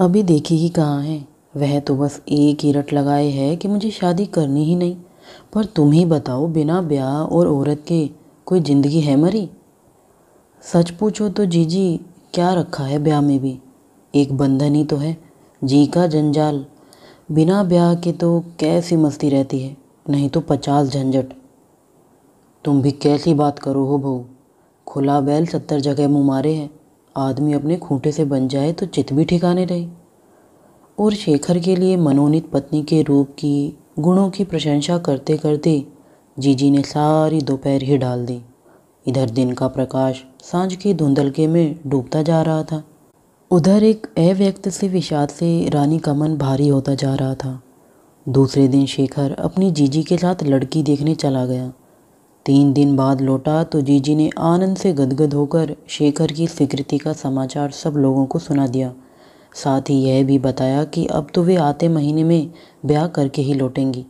अभी देखी ही कहाँ है वह तो बस एक ही रट लगाए है कि मुझे शादी करनी ही नहीं पर तुम ही बताओ बिना ब्याह और औरत के कोई ज़िंदगी है मरी सच पूछो तो जीजी क्या रखा है ब्याह में भी एक बंधन ही तो है जी का जंजाल बिना ब्याह के तो कैसी मस्ती रहती है नहीं तो पचास झंझट तुम भी कैसी बात करो हो बहू खुला बैल सत्तर जगह मुँह मारे हैं आदमी अपने खूंटे से बन जाए तो चित भी ठिकाने रहे और शेखर के लिए मनोनीत पत्नी के रूप की गुणों की प्रशंसा करते करते जीजी ने सारी दोपहर ही डाल दी इधर दिन का प्रकाश सांझ के धुंधलके में डूबता जा रहा था उधर एक अव्यक्त से विषाद से रानी का मन भारी होता जा रहा था दूसरे दिन शेखर अपनी जीजी के साथ लड़की देखने चला गया तीन दिन बाद लौटा तो जीजी ने आनंद से गदगद होकर शेखर की स्वीकृति का समाचार सब लोगों को सुना दिया साथ ही यह भी बताया कि अब तो वे आते महीने में ब्याह करके ही लौटेंगी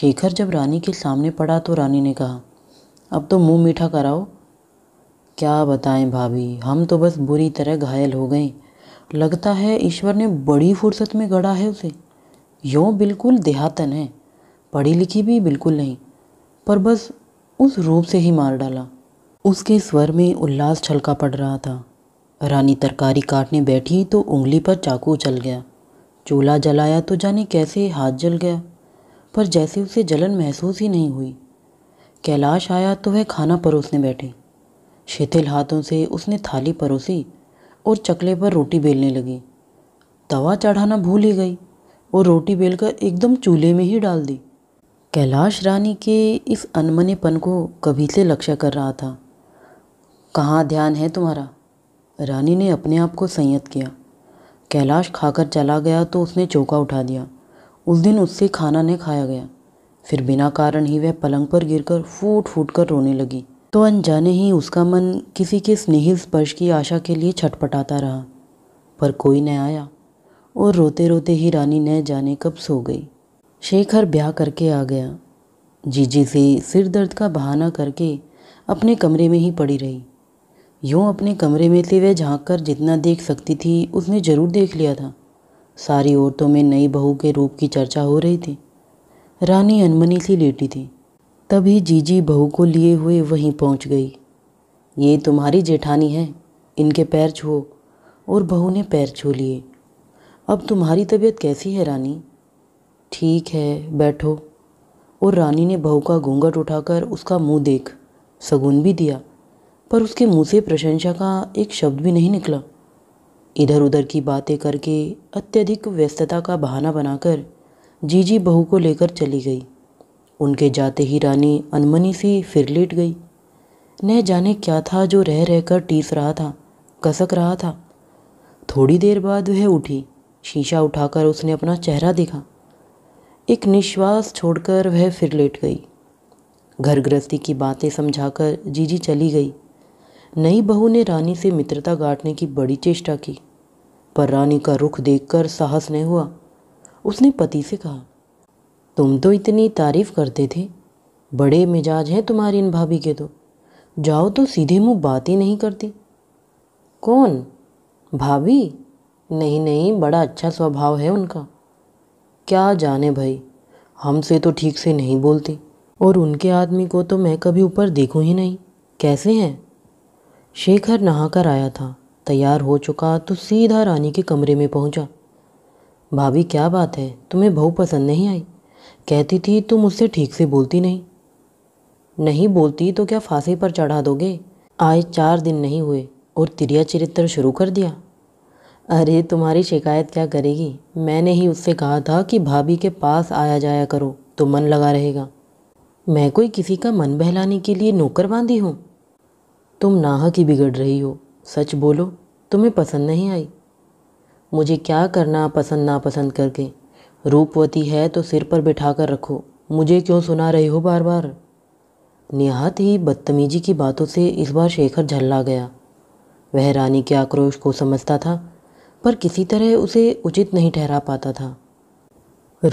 शेखर जब रानी के सामने पड़ा तो रानी ने कहा अब तो मुंह मीठा कराओ क्या बताएं भाभी हम तो बस बुरी तरह घायल हो गए लगता है ईश्वर ने बड़ी फुर्सत में गढ़ा है उसे यों बिल्कुल देहातन है पढ़ी लिखी भी बिल्कुल नहीं पर बस उस रूप से ही मार डाला उसके स्वर में उल्लास छलका पड़ रहा था रानी तरकारी काटने बैठी तो उंगली पर चाकू उछल गया चूल्हा जलाया तो जाने कैसे हाथ जल गया पर जैसे उसे जलन महसूस ही नहीं हुई कैलाश आया तो वह खाना परोसने बैठे शिथिल हाथों से उसने थाली परोसी और चकले पर रोटी बेलने लगी तवा चढ़ाना भूल ही गई और रोटी बेलकर एकदम चूल्हे में ही डाल दी कैलाश रानी के इस अनमनेपन को कभी से लक्ष्य कर रहा था कहाँ ध्यान है तुम्हारा रानी ने अपने आप को संयत किया कैलाश खाकर चला गया तो उसने चौका उठा दिया उस दिन उससे खाना नहीं खाया गया फिर बिना कारण ही वह पलंग पर गिरकर फूट फूट कर रोने लगी तो अनजाने ही उसका मन किसी के स्नेहिल स्पर्श की आशा के लिए छटपटाता रहा पर कोई न आया और रोते रोते ही रानी न जाने कब सो गई शेखर ब्याह करके आ गया जीजी से सिर दर्द का बहाना करके अपने कमरे में ही पड़ी रही यूँ अपने कमरे में से वह झाँक कर जितना देख सकती थी उसने ज़रूर देख लिया था सारी औरतों में नई बहू के रूप की चर्चा हो रही थी रानी अनमनी सी लेटी थी तभी जीजी बहू को लिए हुए वहीं पहुंच गई ये तुम्हारी जेठानी है इनके पैर छुओ और बहू ने पैर छू लिए अब तुम्हारी तबीयत कैसी है रानी ठीक है बैठो और रानी ने बहू का घूंघट उठाकर उसका मुंह देख सगुन भी दिया पर उसके मुंह से प्रशंसा का एक शब्द भी नहीं निकला इधर उधर की बातें करके अत्यधिक व्यस्तता का बहाना बनाकर जीजी बहू को लेकर चली गई उनके जाते ही रानी अनमनी सी फिर लेट गई न जाने क्या था जो रह रहकर टीस रहा था कसक रहा था थोड़ी देर बाद वह उठी शीशा उठाकर उसने अपना चेहरा देखा एक निश्वास छोड़कर वह फिर लेट गई घर गृहस्थी की बातें समझाकर जीजी चली गई नई बहू ने रानी से मित्रता गाटने की बड़ी चेष्टा की पर रानी का रुख देखकर साहस नहीं हुआ उसने पति से कहा तुम तो इतनी तारीफ करते थे बड़े मिजाज हैं तुम्हारी इन भाभी के तो जाओ तो सीधे मुंह बात ही नहीं करती कौन भाभी नहीं नहीं बड़ा अच्छा स्वभाव है उनका क्या जाने भाई हमसे तो ठीक से नहीं बोलती और उनके आदमी को तो मैं कभी ऊपर देखूं ही नहीं कैसे हैं शेखर नहाकर आया था तैयार हो चुका तो सीधा रानी के कमरे में पहुंचा। भाभी क्या बात है तुम्हें बहू पसंद नहीं आई कहती थी तुम मुझसे ठीक से बोलती नहीं नहीं बोलती तो क्या फांसी पर चढ़ा दोगे आए चार दिन नहीं हुए और तिरिया चरित्र शुरू कर दिया अरे तुम्हारी शिकायत क्या करेगी मैंने ही उससे कहा था कि भाभी के पास आया जाया करो तो मन लगा रहेगा मैं कोई किसी का मन बहलाने के लिए नौकर बांधी हूँ तुम नाहक की बिगड़ रही हो सच बोलो तुम्हें पसंद नहीं आई मुझे क्या करना पसंद नापसंद करके रूपवती है तो सिर पर बिठा कर रखो मुझे क्यों सुना रही हो बार बार निहात ही बदतमीजी की बातों से इस बार शेखर झल्ला गया वह रानी के आक्रोश को समझता था पर किसी तरह उसे उचित नहीं ठहरा पाता था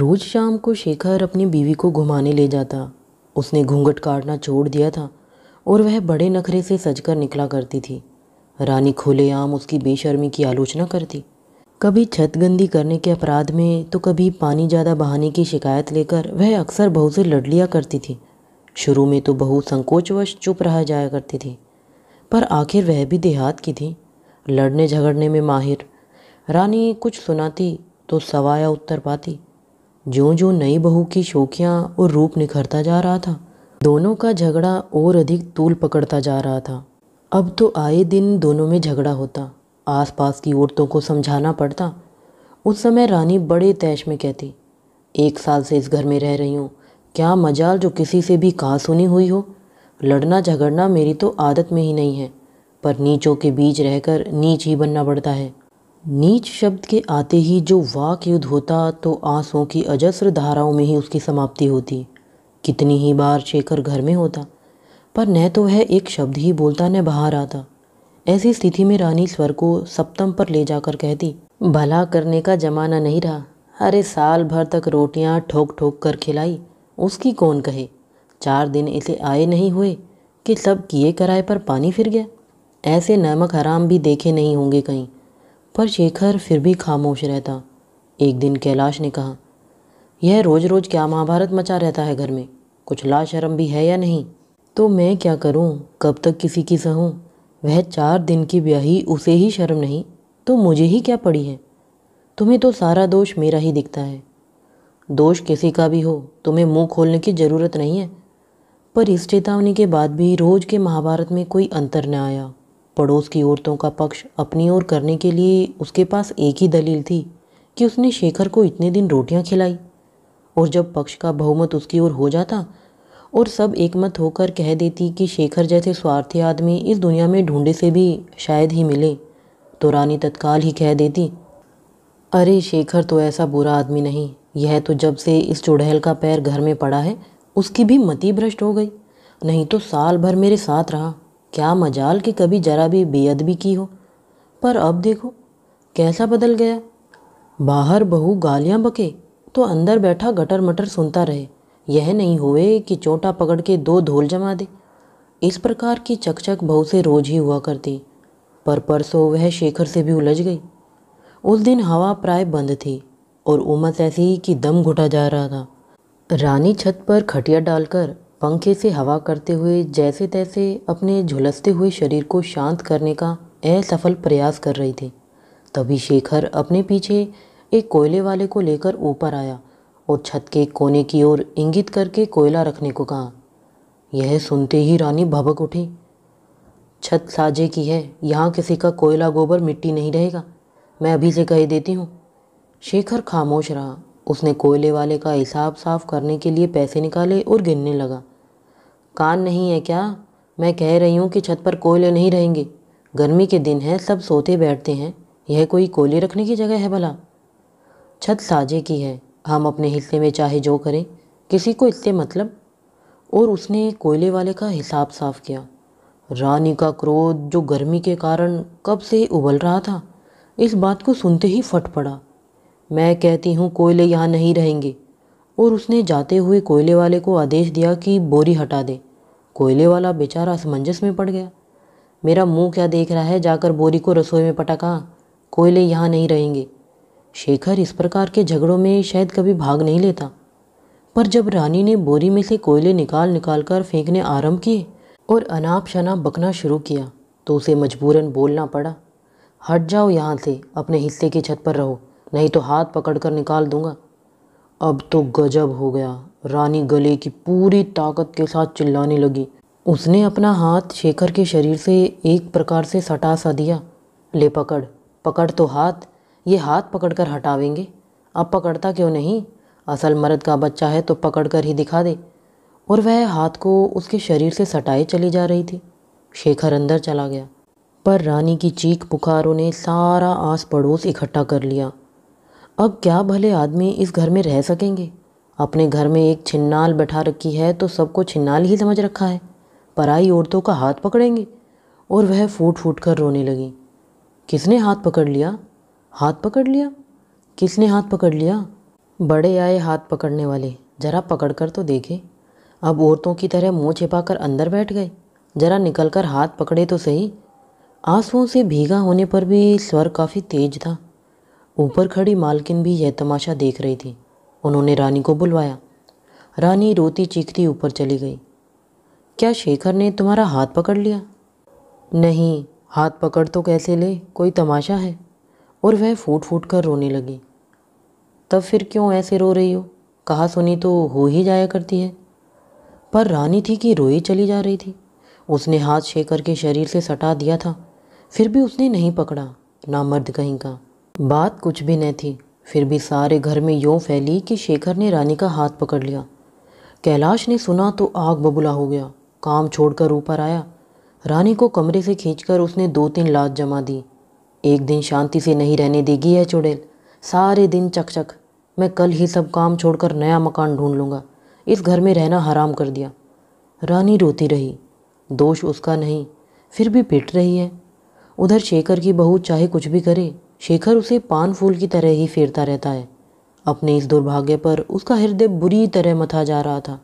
रोज़ शाम को शेखर अपनी बीवी को घुमाने ले जाता उसने घूंघट काटना छोड़ दिया था और वह बड़े नखरे से सजकर निकला करती थी रानी खुलेआम उसकी बेशर्मी की आलोचना करती कभी छत गंदी करने के अपराध में तो कभी पानी ज़्यादा बहाने की शिकायत लेकर वह अक्सर बहू से लड़ लिया करती थी शुरू में तो बहू संकोचवश चुप रहा जाया करती थी पर आखिर वह भी देहात की थी लड़ने झगड़ने में माहिर रानी कुछ सुनाती तो सवाया उत्तर पाती जो जो नई बहू की शोखियाँ और रूप निखरता जा रहा था दोनों का झगड़ा और अधिक तूल पकड़ता जा रहा था अब तो आए दिन दोनों में झगड़ा होता आसपास की औरतों को समझाना पड़ता उस समय रानी बड़े तैश में कहती एक साल से इस घर में रह रही हूँ क्या मजाल जो किसी से भी कहा सुनी हुई हो लड़ना झगड़ना मेरी तो आदत में ही नहीं है पर नीचों के बीच रहकर नीच ही बनना पड़ता है नीच शब्द के आते ही जो वाक युद्ध होता तो आंसुओं की अजस्र धाराओं में ही उसकी समाप्ति होती कितनी ही बार शेखर घर में होता पर न तो वह एक शब्द ही बोलता न बाहर आता ऐसी स्थिति में रानी स्वर को सप्तम पर ले जाकर कहती भला करने का जमाना नहीं रहा अरे साल भर तक रोटियां ठोक ठोक कर खिलाई उसकी कौन कहे चार दिन इसे आए नहीं हुए कि सब किए कराए पर पानी फिर गया ऐसे नमक हराम भी देखे नहीं होंगे कहीं पर शेखर फिर भी खामोश रहता एक दिन कैलाश ने कहा यह रोज़ रोज़ क्या महाभारत मचा रहता है घर में कुछ लाशरम भी है या नहीं तो मैं क्या करूं? कब तक किसी की सहूं? वह चार दिन की ब्याही उसे ही शर्म नहीं तो मुझे ही क्या पड़ी है तुम्हें तो सारा दोष मेरा ही दिखता है दोष किसी का भी हो तुम्हें मुंह खोलने की ज़रूरत नहीं है पर इस चेतावनी के बाद भी रोज़ के महाभारत में कोई अंतर न आया पड़ोस की औरतों का पक्ष अपनी ओर करने के लिए उसके पास एक ही दलील थी कि उसने शेखर को इतने दिन रोटियां खिलाई और जब पक्ष का बहुमत उसकी ओर हो जाता और सब एकमत होकर कह देती कि शेखर जैसे स्वार्थी आदमी इस दुनिया में ढूंढे से भी शायद ही मिले तो रानी तत्काल ही कह देती अरे शेखर तो ऐसा बुरा आदमी नहीं यह तो जब से इस चुड़ैल का पैर घर में पड़ा है उसकी भी मति भ्रष्ट हो गई नहीं तो साल भर मेरे साथ रहा क्या मजाल कि कभी ज़रा भी बेअदबी की हो पर अब देखो कैसा बदल गया बाहर बहू गालियां बके तो अंदर बैठा गटर मटर सुनता रहे यह नहीं हुए कि चोटा पकड़ के दो धोल जमा दे इस प्रकार की चकचक बहू से रोज ही हुआ करती पर परसों वह शेखर से भी उलझ गई उस दिन हवा प्राय बंद थी और उमस ऐसी कि दम घुटा जा रहा था रानी छत पर खटिया डालकर पंखे से हवा करते हुए जैसे तैसे अपने झुलसते हुए शरीर को शांत करने का असफल प्रयास कर रही थी तभी शेखर अपने पीछे एक कोयले वाले को लेकर ऊपर आया और छत के कोने की ओर इंगित करके कोयला रखने को कहा यह सुनते ही रानी भबक उठी छत साजे की है यहाँ किसी का कोयला गोबर मिट्टी नहीं रहेगा मैं अभी से कह देती हूँ शेखर खामोश रहा उसने कोयले वाले का हिसाब साफ करने के लिए पैसे निकाले और गिनने लगा कान नहीं है क्या मैं कह रही हूँ कि छत पर कोयले नहीं रहेंगे गर्मी के दिन हैं सब सोते बैठते हैं यह कोई कोयले रखने की जगह है भला छत साझे की है हम अपने हिस्से में चाहे जो करें किसी को इससे मतलब और उसने कोयले वाले का हिसाब साफ किया रानी का क्रोध जो गर्मी के कारण कब से उबल रहा था इस बात को सुनते ही फट पड़ा मैं कहती हूँ कोयले यहाँ नहीं रहेंगे और उसने जाते हुए कोयले वाले को आदेश दिया कि बोरी हटा दे कोयले वाला बेचारा असमंजस में पड़ गया मेरा मुंह क्या देख रहा है जाकर बोरी को रसोई में पटका कोयले यहाँ नहीं रहेंगे शेखर इस प्रकार के झगड़ों में शायद कभी भाग नहीं लेता पर जब रानी ने बोरी में से कोयले निकाल निकाल कर फेंकने आरम्भ किए और अनाप शनाप बकना शुरू किया तो उसे मजबूरन बोलना पड़ा हट जाओ यहाँ से अपने हिस्से की छत पर रहो नहीं तो हाथ पकड़ कर निकाल दूंगा अब तो गजब हो गया रानी गले की पूरी ताकत के साथ चिल्लाने लगी उसने अपना हाथ शेखर के शरीर से एक प्रकार से सटा सा दिया ले पकड़ पकड़ तो हाथ ये हाथ पकड़कर हटावेंगे अब पकड़ता क्यों नहीं असल मर्द का बच्चा है तो पकड़ कर ही दिखा दे और वह हाथ को उसके शरीर से सटाए चली जा रही थी शेखर अंदर चला गया पर रानी की चीख पुकारों ने सारा आस पड़ोस इकट्ठा कर लिया अब क्या भले आदमी इस घर में रह सकेंगे अपने घर में एक छिन्नाल बैठा रखी है तो सबको छिन्नाल ही समझ रखा है पराई औरतों का हाथ पकड़ेंगे और वह फूट फूट कर रोने लगी किसने हाथ पकड़ लिया हाथ पकड़ लिया किसने हाथ पकड़ लिया बड़े आए हाथ पकड़ने वाले ज़रा पकड़ कर तो देखे अब औरतों की तरह मुंह छिपा कर अंदर बैठ गए ज़रा निकल कर हाथ पकड़े तो सही आंसुओं से भीगा होने पर भी स्वर काफ़ी तेज था ऊपर खड़ी मालकिन भी यह तमाशा देख रही थी उन्होंने रानी को बुलवाया रानी रोती चीखती ऊपर चली गई क्या शेखर ने तुम्हारा हाथ पकड़ लिया नहीं हाथ पकड़ तो कैसे ले कोई तमाशा है और वह फूट फूट कर रोने लगी तब फिर क्यों ऐसे रो रही हो कहा सुनी तो हो ही जाया करती है पर रानी थी कि रोई चली जा रही थी उसने हाथ शेखर के शरीर से सटा दिया था फिर भी उसने नहीं पकड़ा ना मर्द कहीं का बात कुछ भी नहीं थी फिर भी सारे घर में यूँ फैली कि शेखर ने रानी का हाथ पकड़ लिया कैलाश ने सुना तो आग बबूला हो गया काम छोड़कर ऊपर आया रानी को कमरे से खींचकर उसने दो तीन लाद जमा दी एक दिन शांति से नहीं रहने देगी है चुड़ैल सारे दिन चकचक मैं कल ही सब काम छोड़कर नया मकान ढूंढ लूँगा इस घर में रहना हराम कर दिया रानी रोती रही दोष उसका नहीं फिर भी पिट रही है उधर शेखर की बहू चाहे कुछ भी करे शेखर उसे पान फूल की तरह ही फेरता रहता है अपने इस दुर्भाग्य पर उसका हृदय बुरी तरह मथा जा रहा था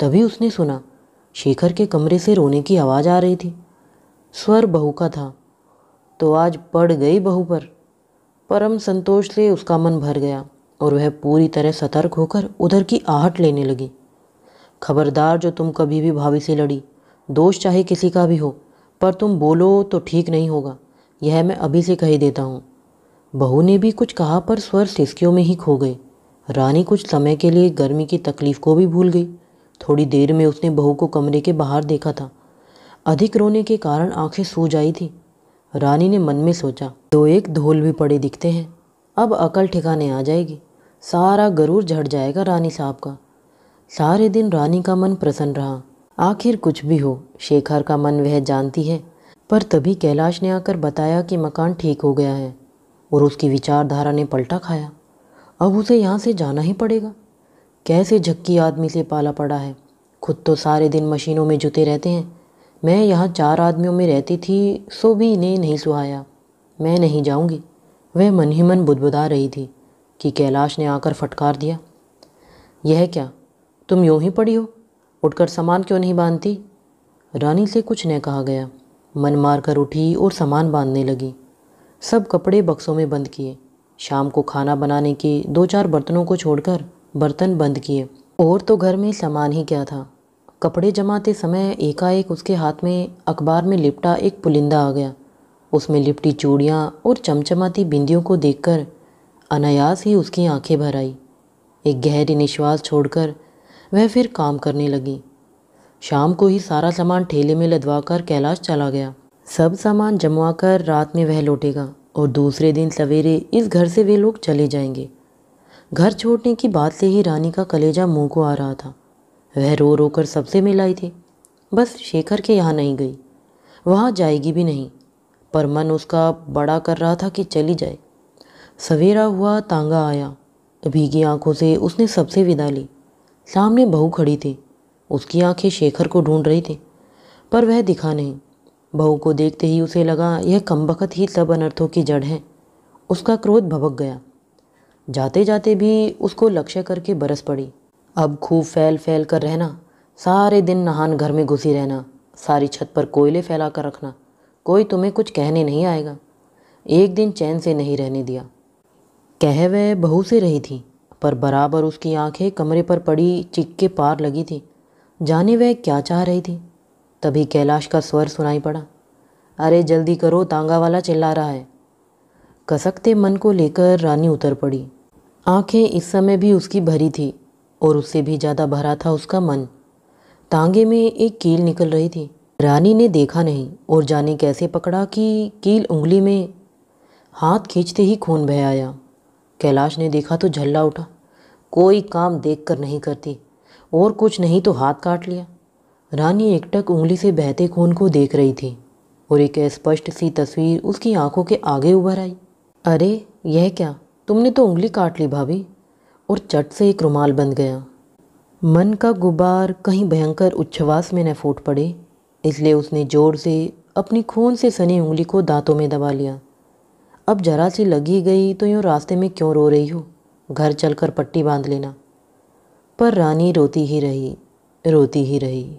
तभी उसने सुना शेखर के कमरे से रोने की आवाज़ आ रही थी स्वर बहू का था तो आज पड़ गई बहू पर परम संतोष से उसका मन भर गया और वह पूरी तरह सतर्क होकर उधर की आहट लेने लगी खबरदार जो तुम कभी भी भाभी से लड़ी दोष चाहे किसी का भी हो पर तुम बोलो तो ठीक नहीं होगा यह मैं अभी से कह देता हूँ बहू ने भी कुछ कहा पर स्वर सिसकियों में ही खो गए रानी कुछ समय के लिए गर्मी की तकलीफ़ को भी भूल गई थोड़ी देर में उसने बहू को कमरे के बाहर देखा था अधिक रोने के कारण आंखें सूज आई थी रानी ने मन में सोचा दो एक धोल भी पड़े दिखते हैं अब अकल ठिकाने आ जाएगी सारा गरूर झड़ जाएगा रानी साहब का सारे दिन रानी का मन प्रसन्न रहा आखिर कुछ भी हो शेखर का मन वह जानती है पर तभी कैलाश ने आकर बताया कि मकान ठीक हो गया है और उसकी विचारधारा ने पलटा खाया अब उसे यहाँ से जाना ही पड़ेगा कैसे झक्की आदमी से पाला पड़ा है खुद तो सारे दिन मशीनों में जुते रहते हैं मैं यहाँ चार आदमियों में रहती थी सो भी इन्हें नहीं सुहाया मैं नहीं जाऊँगी वह मन ही मन बुदबुदा रही थी कि कैलाश ने आकर फटकार दिया यह क्या तुम यूँ ही पड़ी हो उठकर सामान क्यों नहीं बांधती रानी से कुछ न कहा गया मन मार कर उठी और सामान बांधने लगी सब कपड़े बक्सों में बंद किए शाम को खाना बनाने के दो चार बर्तनों को छोड़कर बर्तन बंद किए और तो घर में सामान ही क्या था कपड़े जमाते समय एकाएक उसके हाथ में अखबार में लिपटा एक पुलिंदा आ गया उसमें लिपटी चूड़ियाँ और चमचमाती बिंदियों को देखकर अनायास ही उसकी आंखें भर आई एक गहरी निश्वास छोड़कर वह फिर काम करने लगी शाम को ही सारा सामान ठेले में लदवा कर कैलाश चला गया सब सामान जमवा कर रात में वह लौटेगा और दूसरे दिन सवेरे इस घर से वे लोग चले जाएंगे घर छोड़ने की बात से ही रानी का कलेजा मुंह को आ रहा था वह रो रो कर सबसे मिलाई थी बस शेखर के यहाँ नहीं गई वहाँ जाएगी भी नहीं पर मन उसका बड़ा कर रहा था कि चली जाए सवेरा हुआ तांगा आया भीगी आंखों से उसने सबसे विदा ली सामने बहू खड़ी थी उसकी आंखें शेखर को ढूंढ रही थी पर वह दिखा नहीं बहू को देखते ही उसे लगा यह कमबख्त ही सब अनर्थों की जड़ है उसका क्रोध भभक गया जाते जाते भी उसको लक्ष्य करके बरस पड़ी अब खूब फैल फैल कर रहना सारे दिन नहान घर में घुसी रहना सारी छत पर कोयले फैला कर रखना कोई तुम्हें कुछ कहने नहीं आएगा एक दिन चैन से नहीं रहने दिया कह वह बहू से रही थी पर बराबर उसकी आंखें कमरे पर पड़ी चिक्के पार लगी थी जाने वह क्या चाह रही थी तभी कैलाश का स्वर सुनाई पड़ा अरे जल्दी करो तांगा वाला चिल्ला रहा है कसकते मन को लेकर रानी उतर पड़ी आंखें इस समय भी उसकी भरी थी और उससे भी ज़्यादा भरा था उसका मन तांगे में एक कील निकल रही थी रानी ने देखा नहीं और जाने कैसे पकड़ा कि कील उंगली में हाथ खींचते ही खून बह आया कैलाश ने देखा तो झल्ला उठा कोई काम देखकर नहीं करती और कुछ नहीं तो हाथ काट लिया रानी एकटक उंगली से बहते खून को देख रही थी और एक स्पष्ट सी तस्वीर उसकी आंखों के आगे उभर आई अरे यह क्या तुमने तो उंगली काट ली भाभी और चट से एक रुमाल बन गया मन का गुब्बार कहीं भयंकर उच्छ्वास में न फूट पड़े इसलिए उसने जोर से अपनी खून से सनी उंगली को दांतों में दबा लिया अब जरा सी लगी गई तो यूँ रास्ते में क्यों रो रही हो घर चलकर पट्टी बांध लेना पर रानी रोती ही रही रोती ही रही